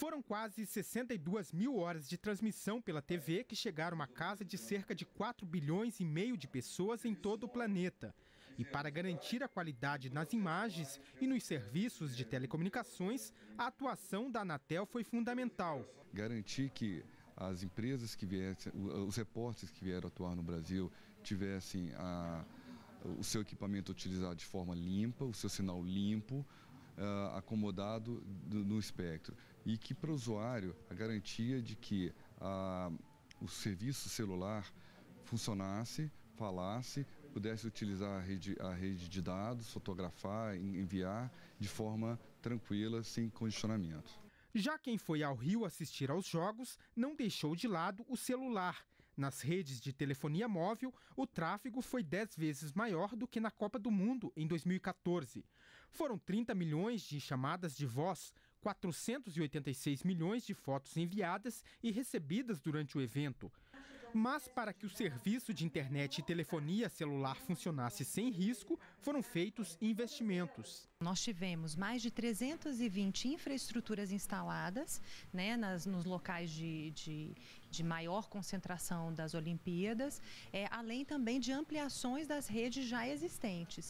Foram quase 62 mil horas de transmissão pela TV que chegaram à casa de cerca de 4 bilhões e meio de pessoas em todo o planeta. E para garantir a qualidade nas imagens e nos serviços de telecomunicações, a atuação da Anatel foi fundamental. Garantir que as empresas que viessem, os repórteres que vieram atuar no Brasil tivessem a, o seu equipamento utilizado de forma limpa, o seu sinal limpo, uh, acomodado do, no espectro. E que para o usuário a garantia de que uh, o serviço celular funcionasse, falasse, pudesse utilizar a rede, a rede de dados, fotografar, enviar de forma tranquila, sem condicionamento. Já quem foi ao Rio assistir aos jogos não deixou de lado o celular nas redes de telefonia móvel, o tráfego foi 10 vezes maior do que na Copa do Mundo em 2014. Foram 30 milhões de chamadas de voz, 486 milhões de fotos enviadas e recebidas durante o evento. Mas para que o serviço de internet e telefonia celular funcionasse sem risco, foram feitos investimentos. Nós tivemos mais de 320 infraestruturas instaladas né, nas, nos locais de, de, de maior concentração das Olimpíadas, é, além também de ampliações das redes já existentes.